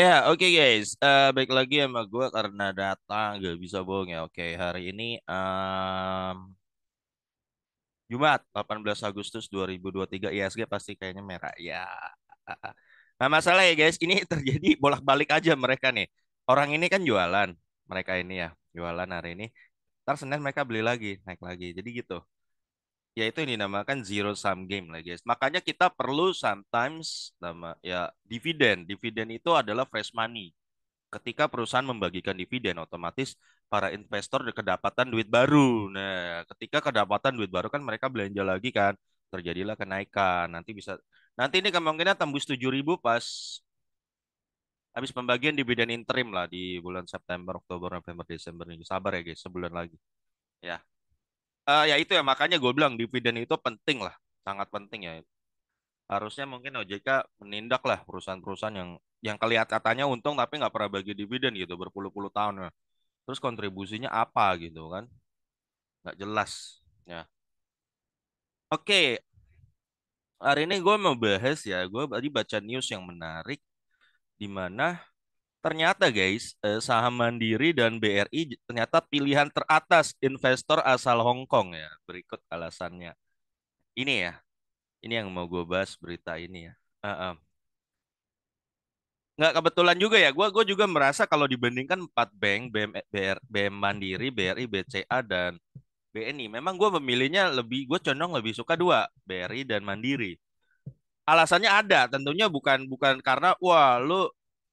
Ya, oke okay guys. Uh, eh, baik lagi sama gue karena datang gak bisa bohong ya. Oke, okay, hari ini um, Jumat 18 Agustus 2023 ISG pasti kayaknya merah ya. Nah, masalah ya guys, ini terjadi bolak-balik aja mereka nih. Orang ini kan jualan, mereka ini ya, jualan hari ini. Ntar Senin mereka beli lagi, naik lagi. Jadi gitu ya itu yang dinamakan zero sum game lah guys. Makanya kita perlu sometimes nama ya dividen. Dividen itu adalah fresh money. Ketika perusahaan membagikan dividen otomatis para investor kedapatan duit baru. Nah, ketika kedapatan duit baru kan mereka belanja lagi kan. Terjadilah kenaikan. Nanti bisa nanti ini kemungkinan tembus tujuh ribu pas habis pembagian dividen interim lah di bulan September, Oktober, November, Desember ini. Sabar ya guys, sebulan lagi. Ya uh, ya itu ya makanya gue bilang dividen itu penting lah, sangat penting ya. Harusnya mungkin OJK menindak lah perusahaan-perusahaan yang yang katanya untung tapi nggak pernah bagi dividen gitu berpuluh-puluh tahun. Ya. Terus kontribusinya apa gitu kan? Nggak jelas ya. Oke, hari ini gue mau bahas ya, gue tadi baca news yang menarik di mana ternyata guys eh, saham Mandiri dan BRI ternyata pilihan teratas investor asal Hong Kong ya. Berikut alasannya. Ini ya, ini yang mau gue bahas berita ini ya. Uh -uh. Nggak kebetulan juga ya, gue gue juga merasa kalau dibandingkan empat bank BM, BR, BM Mandiri, BRI, BCA dan BNI, memang gue memilihnya lebih gue condong lebih suka dua BRI dan Mandiri alasannya ada tentunya bukan bukan karena wah lu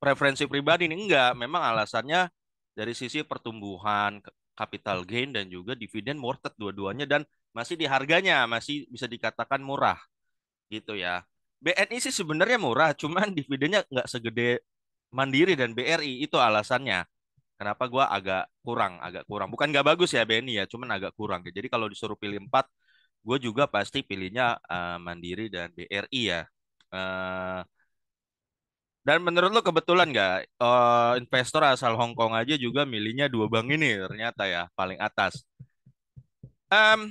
preferensi pribadi ini enggak, memang alasannya dari sisi pertumbuhan capital gain dan juga dividen worth dua-duanya dan masih di harganya masih bisa dikatakan murah gitu ya. BNI sih sebenarnya murah, cuman dividennya enggak segede Mandiri dan BRI itu alasannya. Kenapa gua agak kurang, agak kurang. Bukan nggak bagus ya BNI ya, cuman agak kurang. Jadi kalau disuruh pilih empat, gue juga pasti pilihnya uh, Mandiri dan BRI ya. Uh, dan menurut lo kebetulan nggak uh, investor asal Hong Kong aja juga milihnya dua bank ini ternyata ya paling atas. Um,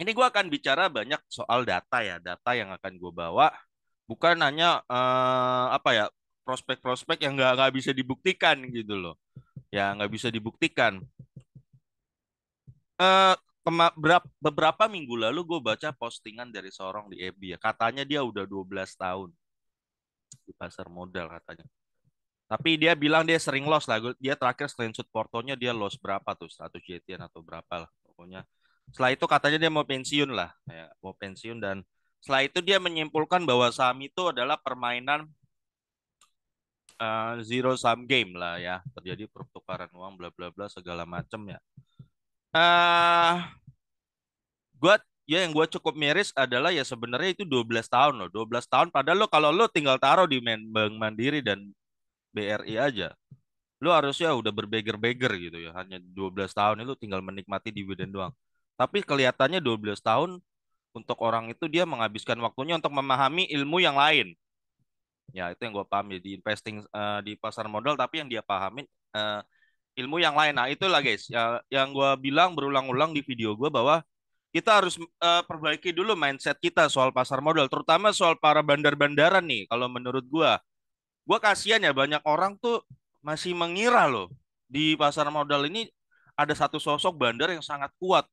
ini gue akan bicara banyak soal data ya, data yang akan gue bawa bukan hanya uh, apa ya prospek-prospek yang nggak nggak bisa dibuktikan gitu loh, ya nggak bisa dibuktikan. Uh, beberapa, minggu lalu gue baca postingan dari seorang di FB ya katanya dia udah 12 tahun di pasar modal katanya. Tapi dia bilang dia sering loss lah. Dia terakhir screenshot portonya dia loss berapa tuh? 100 JT atau berapa lah pokoknya. Setelah itu katanya dia mau pensiun lah. Ya, mau pensiun dan setelah itu dia menyimpulkan bahwa saham itu adalah permainan uh, zero sum game lah ya. Terjadi pertukaran uang bla bla bla segala macam ya. uh, eh, gue ya yang gue cukup miris adalah ya sebenarnya itu 12 tahun loh. 12 tahun padahal lo kalau lo tinggal taruh di Bank Mandiri dan BRI aja. Lo harusnya udah berbeger-beger gitu ya. Hanya 12 tahun itu tinggal menikmati dividen doang. Tapi kelihatannya 12 tahun untuk orang itu dia menghabiskan waktunya untuk memahami ilmu yang lain. Ya, itu yang gue pahami ya, di investing uh, di pasar modal tapi yang dia pahami uh, eh, ilmu yang lain. Nah, itulah guys, ya, yang gue bilang berulang-ulang di video gue bahwa kita harus uh, perbaiki dulu mindset kita soal pasar modal, terutama soal para bandar-bandaran nih. Kalau menurut gue, gue kasihan ya banyak orang tuh masih mengira loh di pasar modal ini ada satu sosok bandar yang sangat kuat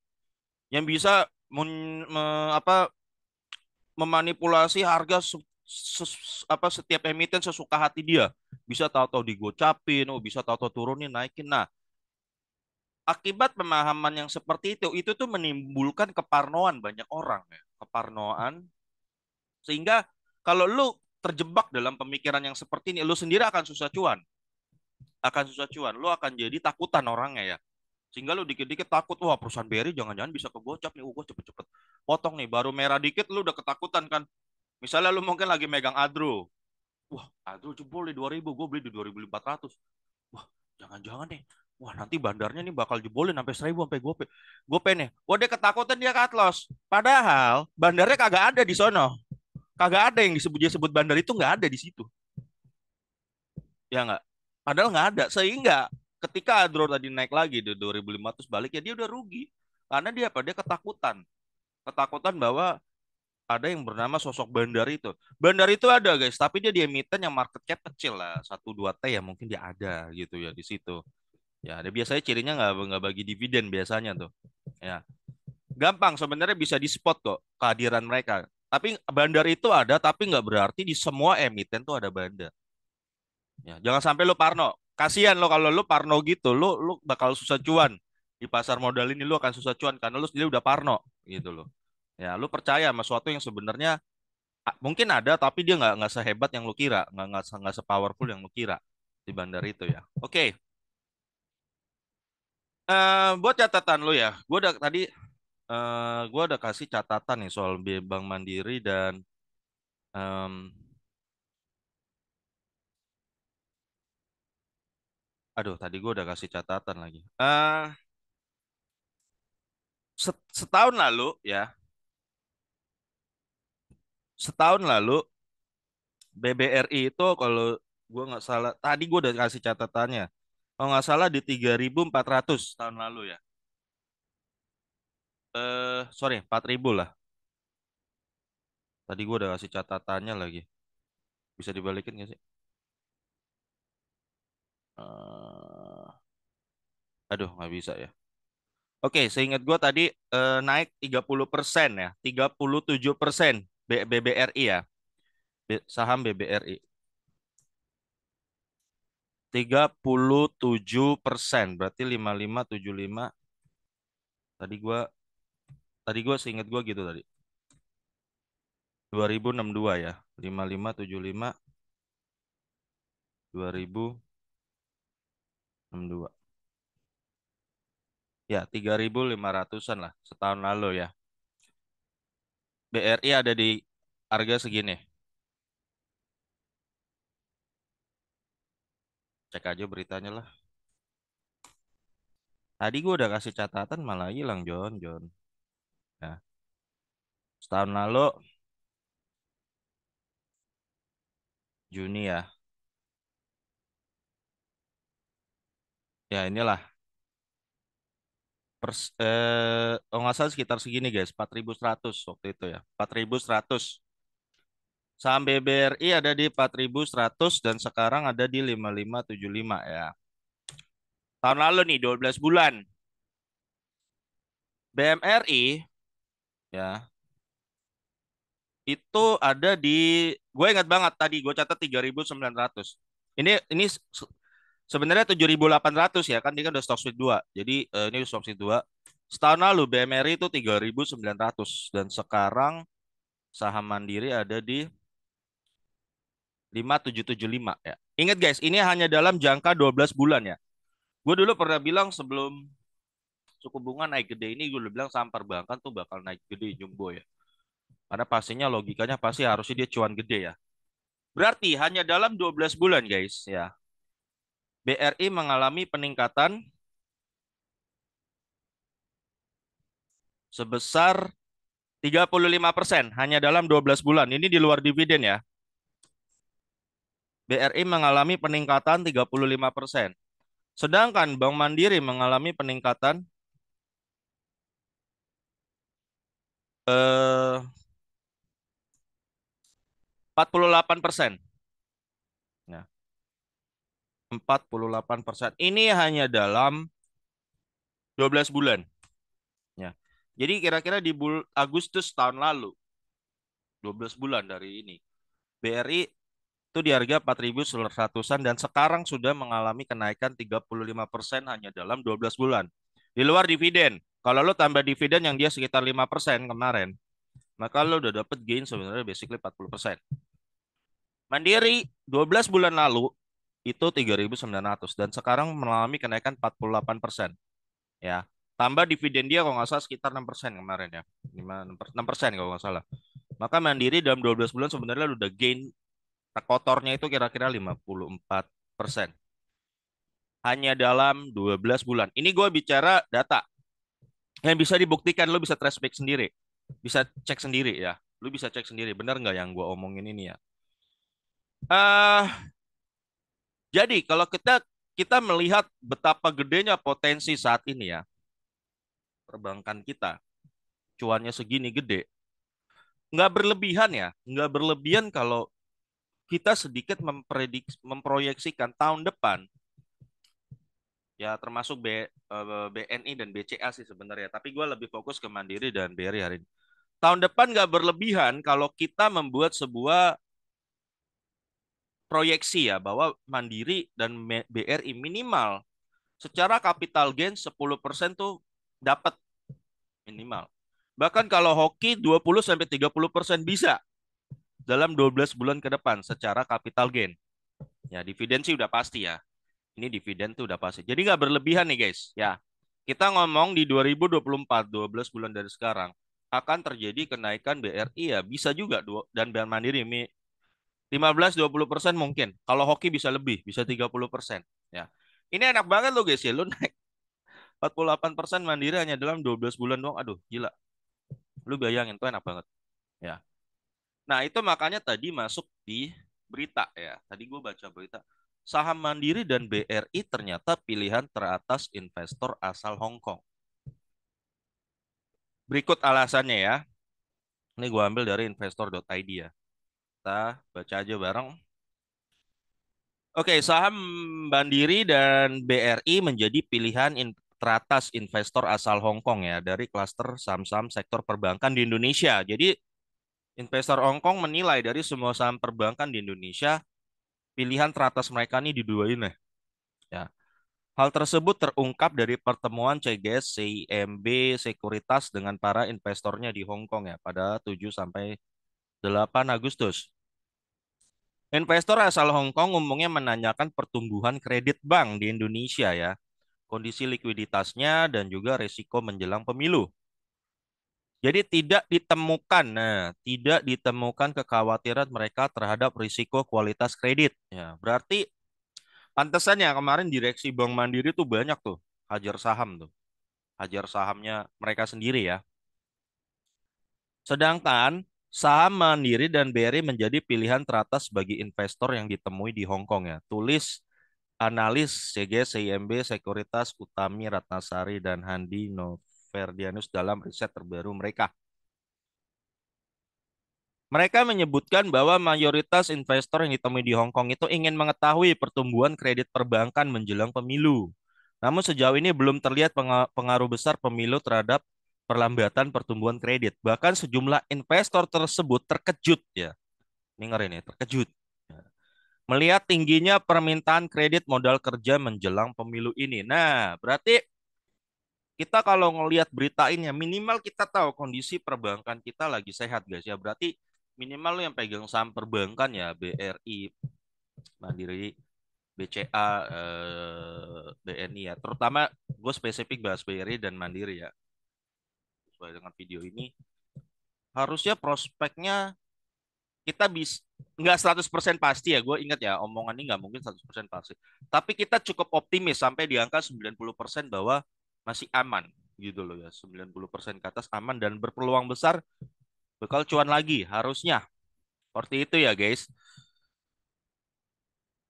yang bisa men, me, apa memanipulasi harga se, se, apa setiap emiten sesuka hati dia. Bisa tahu-tahu digocapin, oh bisa tahu-tahu turunin, naikin. Nah, akibat pemahaman yang seperti itu itu tuh menimbulkan keparnoan banyak orang ya keparnoan sehingga kalau lu terjebak dalam pemikiran yang seperti ini lu sendiri akan susah cuan akan susah cuan lu akan jadi takutan orangnya ya sehingga lu dikit-dikit takut wah perusahaan BRI jangan-jangan bisa kegocap nih uh, gue cepet-cepet potong nih baru merah dikit lu udah ketakutan kan misalnya lu mungkin lagi megang Adro wah Adro jebol di 2000 gue beli di 2400 wah jangan-jangan nih wah nanti bandarnya ini bakal jebolin sampai seribu sampai gope gue nih wah dia ketakutan dia katlos padahal bandarnya kagak ada di sono kagak ada yang disebut dia sebut bandar itu nggak ada di situ ya nggak padahal nggak ada sehingga ketika Adro tadi naik lagi di 2500 balik ya dia udah rugi karena dia apa dia ketakutan ketakutan bahwa ada yang bernama sosok bandar itu. Bandar itu ada guys, tapi dia di emiten yang market cap kecil lah, 1 2 T ya mungkin dia ada gitu ya di situ. Ya, ada biasanya cirinya nggak nggak bagi dividen biasanya tuh. Ya. Gampang sebenarnya bisa di spot kok kehadiran mereka. Tapi bandar itu ada, tapi nggak berarti di semua emiten tuh ada bandar. Ya, jangan sampai lu parno. Kasihan lo kalau lu parno gitu, lo lu bakal susah cuan di pasar modal ini lu akan susah cuan karena lu sendiri udah parno gitu loh. Ya, lu percaya sama sesuatu yang sebenarnya mungkin ada tapi dia nggak nggak sehebat yang lu kira, nggak nggak nggak sepowerful yang lu kira di bandar itu ya. Oke, okay. Uh, buat catatan lo ya, gue udah tadi uh, eh, gue udah kasih catatan nih soal Bank Mandiri dan um, aduh tadi gue udah kasih catatan lagi. Uh, setahun lalu ya, setahun lalu BBRI itu kalau gue nggak salah tadi gue udah kasih catatannya kalau nggak salah di 3.400 tahun lalu ya. Eh, sorry, 4.000 lah. Tadi gue udah kasih catatannya lagi. Bisa dibalikin nggak sih? Uh, aduh, nggak bisa ya. Oke, seingat gue tadi eh, naik 30% ya. 37% persen BBRI ya. B saham BBRI. 37 persen. Berarti 5575. Tadi gue, tadi gue seingat gue gitu tadi. 2062 ya. 5575 2062. Ya, 3.500-an lah setahun lalu ya. BRI ada di harga segini. Cek aja beritanya lah. Tadi gue udah kasih catatan malah hilang John John. Nah, ya. setahun lalu Juni ya. Ya inilah. Pers, eh, oh nggak salah sekitar segini guys, 4.100 waktu itu ya. 4.100. Saham BBRI ada di 4.100 dan sekarang ada di 5575 ya. Tahun lalu nih 12 bulan. BMRI ya. Itu ada di gue ingat banget tadi gue catat 3.900. Ini ini sebenarnya 7.800 ya kan dia kan udah stock split 2. Jadi eh, ini stock split 2. Setahun lalu BMRI itu 3.900 dan sekarang saham Mandiri ada di 5775 ya. Ingat guys, ini hanya dalam jangka 12 bulan ya. Gue dulu pernah bilang sebelum suku bunga naik gede ini gue udah bilang saham perbankan tuh bakal naik gede jumbo ya. Karena pastinya logikanya pasti harusnya dia cuan gede ya. Berarti hanya dalam 12 bulan guys ya. BRI mengalami peningkatan sebesar 35% hanya dalam 12 bulan. Ini di luar dividen ya. BRI mengalami peningkatan 35 persen. Sedangkan Bank Mandiri mengalami peningkatan eh, 48 persen. Nah, ya. 48 persen. Ini hanya dalam 12 bulan. Ya. Jadi kira-kira di Agustus tahun lalu, 12 bulan dari ini, BRI itu di harga 4.100-an dan sekarang sudah mengalami kenaikan 35% hanya dalam 12 bulan. Di luar dividen, kalau lo tambah dividen yang dia sekitar 5% kemarin, maka lo udah dapat gain sebenarnya basically 40%. Mandiri 12 bulan lalu itu 3.900 dan sekarang mengalami kenaikan 48%. Ya, tambah dividen dia kalau nggak salah sekitar 6% kemarin ya. enam 6% kalau nggak salah. Maka Mandiri dalam 12 bulan sebenarnya udah gain kotornya itu kira-kira 54 persen. Hanya dalam 12 bulan. Ini gue bicara data yang bisa dibuktikan lo bisa trace back sendiri, bisa cek sendiri ya. Lo bisa cek sendiri, benar nggak yang gue omongin ini ya? Uh, jadi kalau kita kita melihat betapa gedenya potensi saat ini ya perbankan kita cuannya segini gede nggak berlebihan ya nggak berlebihan kalau kita sedikit memprediksi memproyeksikan tahun depan ya termasuk B, eh, BNI dan BCA sih sebenarnya tapi gue lebih fokus ke Mandiri dan BRI hari ini tahun depan nggak berlebihan kalau kita membuat sebuah proyeksi ya bahwa Mandiri dan BRI minimal secara capital gain 10% tuh dapat minimal. Bahkan kalau hoki 20 sampai 30% bisa dalam 12 bulan ke depan secara capital gain. Ya, dividen sih udah pasti ya. Ini dividen tuh udah pasti. Jadi nggak berlebihan nih guys. Ya, kita ngomong di 2024, 12 bulan dari sekarang akan terjadi kenaikan BRI ya bisa juga dan Bank Mandiri 15-20 persen mungkin. Kalau hoki bisa lebih, bisa 30 persen. Ya, ini enak banget loh guys ya. Lu naik 48 persen Mandiri hanya dalam 12 bulan doang. Aduh, gila. Lu bayangin tuh enak banget. Ya. Nah, itu makanya tadi masuk di berita ya. Tadi gue baca berita. Saham Mandiri dan BRI ternyata pilihan teratas investor asal Hong Kong. Berikut alasannya ya. Ini gue ambil dari investor.id ya. Kita baca aja bareng. Oke, saham Mandiri dan BRI menjadi pilihan in teratas investor asal Hong Kong ya dari klaster saham-saham sektor perbankan di Indonesia. Jadi investor Hong Kong menilai dari semua saham perbankan di Indonesia, pilihan teratas mereka ini di dua ini. Ya. ya. Hal tersebut terungkap dari pertemuan CGS CIMB Sekuritas dengan para investornya di Hong Kong ya pada 7 sampai 8 Agustus. Investor asal Hong Kong umumnya menanyakan pertumbuhan kredit bank di Indonesia ya, kondisi likuiditasnya dan juga resiko menjelang pemilu. Jadi tidak ditemukan, nah, tidak ditemukan kekhawatiran mereka terhadap risiko kualitas kredit. Ya, berarti pantesannya kemarin direksi Bank Mandiri tuh banyak tuh hajar saham tuh. Hajar sahamnya mereka sendiri ya. Sedangkan saham Mandiri dan BRI menjadi pilihan teratas bagi investor yang ditemui di Hong Kong ya. Tulis analis CG, CIMB, Sekuritas, Utami, Ratnasari, dan Handi Nov Ferdianus dalam riset terbaru mereka. Mereka menyebutkan bahwa mayoritas investor yang ditemui di Hong Kong itu ingin mengetahui pertumbuhan kredit perbankan menjelang pemilu. Namun sejauh ini belum terlihat pengaruh besar pemilu terhadap perlambatan pertumbuhan kredit. Bahkan sejumlah investor tersebut terkejut ya. Ini terkejut. Ya. Melihat tingginya permintaan kredit modal kerja menjelang pemilu ini. Nah, berarti kita kalau ngelihat berita ini minimal kita tahu kondisi perbankan kita lagi sehat guys ya berarti minimal lo yang pegang saham perbankan ya BRI Mandiri BCA eh, BNI ya terutama gue spesifik bahas BRI dan Mandiri ya sesuai dengan video ini harusnya prospeknya kita bisa nggak 100% pasti ya gue ingat ya omongan ini nggak mungkin 100% pasti tapi kita cukup optimis sampai di angka 90% bahwa masih aman gitu loh ya 90% ke atas aman dan berpeluang besar bekal cuan lagi harusnya seperti itu ya guys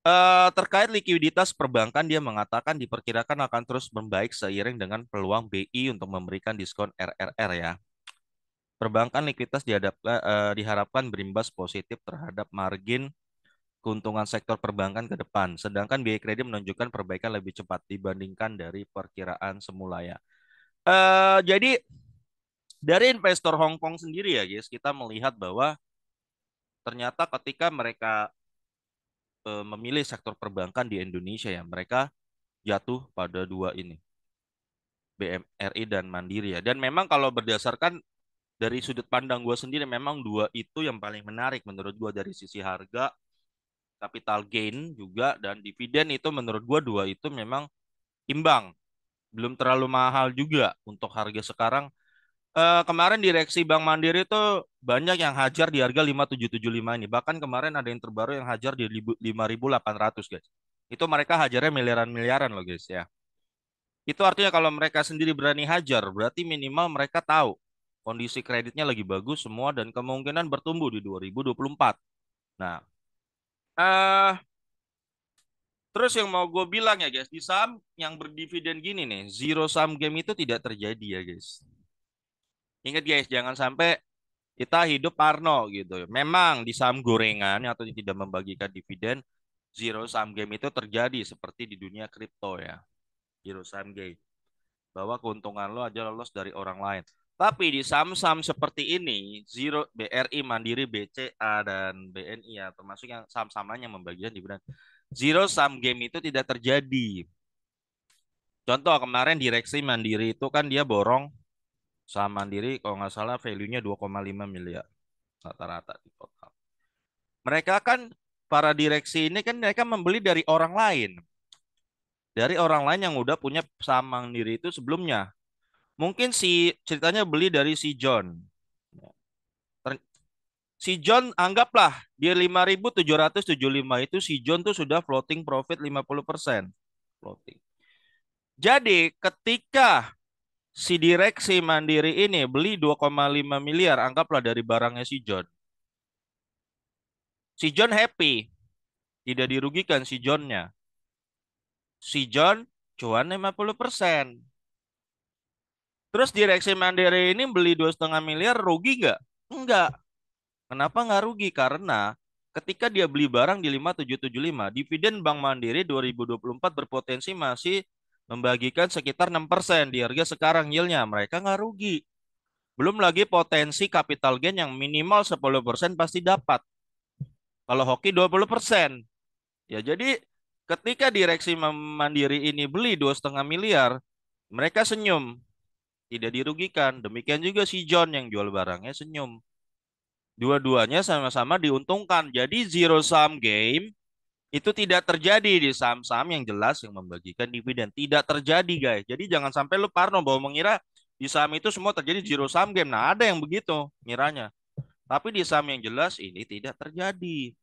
Uh, terkait likuiditas perbankan, dia mengatakan diperkirakan akan terus membaik seiring dengan peluang BI untuk memberikan diskon RRR ya. Perbankan likuiditas dihadap, uh, eh, diharapkan berimbas positif terhadap margin keuntungan sektor perbankan ke depan. Sedangkan biaya kredit menunjukkan perbaikan lebih cepat dibandingkan dari perkiraan semula ya. Uh, jadi dari investor Hong Kong sendiri ya guys, kita melihat bahwa ternyata ketika mereka uh, memilih sektor perbankan di Indonesia ya, mereka jatuh pada dua ini. BMRI dan Mandiri ya. Dan memang kalau berdasarkan dari sudut pandang gue sendiri memang dua itu yang paling menarik menurut gue dari sisi harga capital gain juga dan dividen itu menurut gua dua itu memang imbang. Belum terlalu mahal juga untuk harga sekarang. Uh, kemarin direksi Bank Mandiri itu banyak yang hajar di harga 5775 ini. Bahkan kemarin ada yang terbaru yang hajar di 5800, guys. Itu mereka hajarnya miliaran-miliaran loh, guys, ya. Itu artinya kalau mereka sendiri berani hajar, berarti minimal mereka tahu kondisi kreditnya lagi bagus semua dan kemungkinan bertumbuh di 2024. Nah, Uh, terus yang mau gue bilang ya guys, di saham yang berdividen gini nih, zero sum game itu tidak terjadi ya guys. Ingat guys, jangan sampai kita hidup parno gitu. Memang di saham gorengan atau yang tidak membagikan dividen, zero sum game itu terjadi seperti di dunia kripto ya. Zero sum game. Bahwa keuntungan lo aja lolos dari orang lain. Tapi di saham-saham seperti ini, Zero, BRI, Mandiri, BCA, dan BNI ya, termasuk yang saham-saham lain yang membagikan dividan. Zero sum game itu tidak terjadi. Contoh kemarin direksi Mandiri itu kan dia borong saham Mandiri kalau nggak salah value-nya 2,5 miliar rata-rata di total. Mereka kan para direksi ini kan mereka membeli dari orang lain. Dari orang lain yang udah punya saham Mandiri itu sebelumnya Mungkin si ceritanya beli dari si John. Si John anggaplah dia 5.775 itu si John tuh sudah floating profit 50%. Floating. Jadi ketika si direksi Mandiri ini beli 2,5 miliar anggaplah dari barangnya si John. Si John happy. Tidak dirugikan si Johnnya. Si John cuan 50 Terus direksi Mandiri ini beli dua setengah miliar rugi nggak? Enggak. Kenapa nggak rugi? Karena ketika dia beli barang di 5775, dividen Bank Mandiri 2024 berpotensi masih membagikan sekitar 6% di harga sekarang yieldnya. Mereka nggak rugi. Belum lagi potensi capital gain yang minimal 10% pasti dapat. Kalau hoki 20%. Ya jadi ketika direksi Mandiri ini beli dua setengah miliar, mereka senyum tidak dirugikan. Demikian juga si John yang jual barangnya senyum. Dua-duanya sama-sama diuntungkan. Jadi zero sum game itu tidak terjadi di saham-saham yang jelas yang membagikan dividen. Tidak terjadi, guys. Jadi jangan sampai lu parno bahwa mengira di saham itu semua terjadi zero sum game. Nah, ada yang begitu ngiranya. Tapi di saham yang jelas ini tidak terjadi.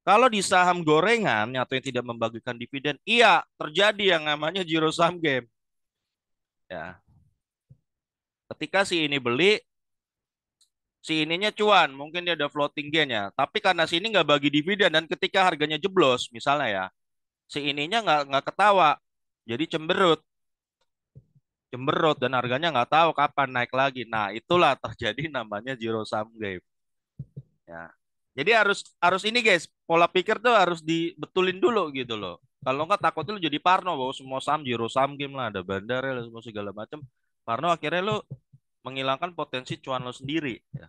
Kalau di saham gorengan atau yang tidak membagikan dividen, iya terjadi yang namanya zero sum game. Ya, ketika si ini beli, si ininya cuan, mungkin dia ada floating gain ya. Tapi karena si ini nggak bagi dividen dan ketika harganya jeblos misalnya ya, si ininya nggak nggak ketawa, jadi cemberut, cemberut dan harganya nggak tahu kapan naik lagi. Nah itulah terjadi namanya zero sum game. Ya. Jadi harus harus ini guys, pola pikir tuh harus dibetulin dulu gitu loh. Kalau nggak takut lu jadi parno bahwa semua sam zero sum game lah ada bandar ya semua segala macam. Parno akhirnya lu menghilangkan potensi cuan lo sendiri. Ya,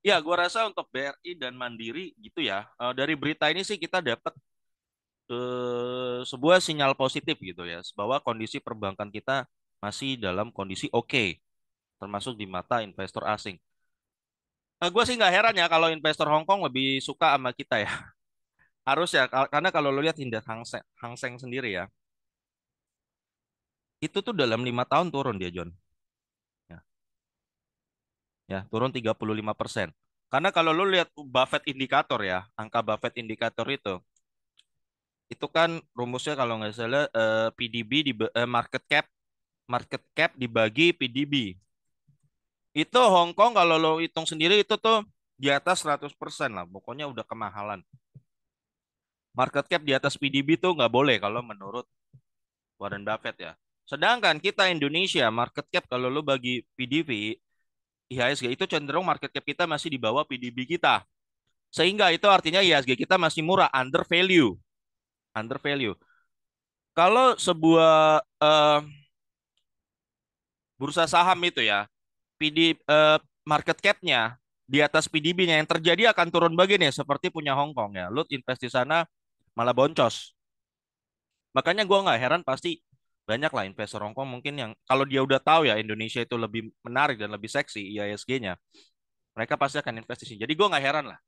iya, gue rasa untuk BRI dan Mandiri gitu ya. Eh, dari berita ini sih kita dapat eh, sebuah sinyal positif gitu ya, bahwa kondisi perbankan kita masih dalam kondisi oke, okay, termasuk di mata investor asing. Nah, eh, gue sih nggak heran ya kalau investor Hong Kong lebih suka sama kita ya. Harus ya, karena kalau lo lihat indeks Hang Hang Seng sendiri ya, itu tuh dalam lima tahun turun dia John ya turun 35 persen. Karena kalau lo lihat Buffett indikator ya, angka Buffett indikator itu, itu kan rumusnya kalau nggak salah eh, PDB di eh, market cap market cap dibagi PDB. Itu Hong Kong kalau lo hitung sendiri itu tuh di atas 100% lah, pokoknya udah kemahalan. Market cap di atas PDB tuh nggak boleh kalau menurut Warren Buffett ya. Sedangkan kita Indonesia market cap kalau lo bagi PDB IHSG iya, itu cenderung market cap kita masih di bawah PDB kita. Sehingga itu artinya IHSG ya, kita masih murah, under value. Under value. Kalau sebuah uh, bursa saham itu ya, PD uh, eh, market cap-nya di atas PDB-nya yang terjadi akan turun begini seperti punya Hong Kong ya. Lu invest di sana malah boncos. Makanya gue nggak heran pasti banyak lah investor Hongkong mungkin yang kalau dia udah tahu ya Indonesia itu lebih menarik dan lebih seksi IISG-nya, mereka pasti akan investasi Jadi gue nggak heran lah,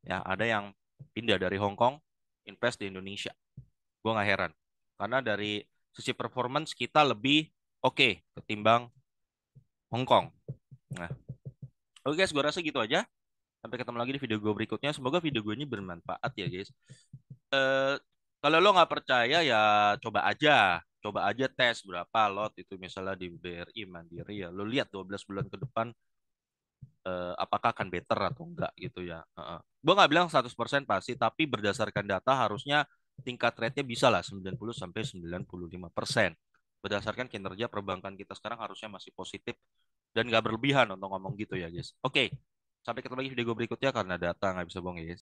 ya ada yang pindah dari Hongkong invest di Indonesia. Gue nggak heran karena dari sisi performance kita lebih oke okay ketimbang Hongkong. Nah, oke okay guys, gue rasa gitu aja. Sampai ketemu lagi di video gue berikutnya. Semoga video gue ini bermanfaat ya guys. Uh, kalau lo nggak percaya ya coba aja coba aja tes berapa lot itu misalnya di BRI Mandiri ya. Lu lihat 12 bulan ke depan eh, apakah akan better atau enggak gitu ya. Uh -uh. Gue nggak bilang 100% pasti, tapi berdasarkan data harusnya tingkat rate-nya bisa lah 90 sampai 95 Berdasarkan kinerja perbankan kita sekarang harusnya masih positif dan nggak berlebihan untuk ngomong gitu ya guys. Oke, okay. sampai ketemu lagi video gue berikutnya karena data nggak bisa bohong guys. Ya,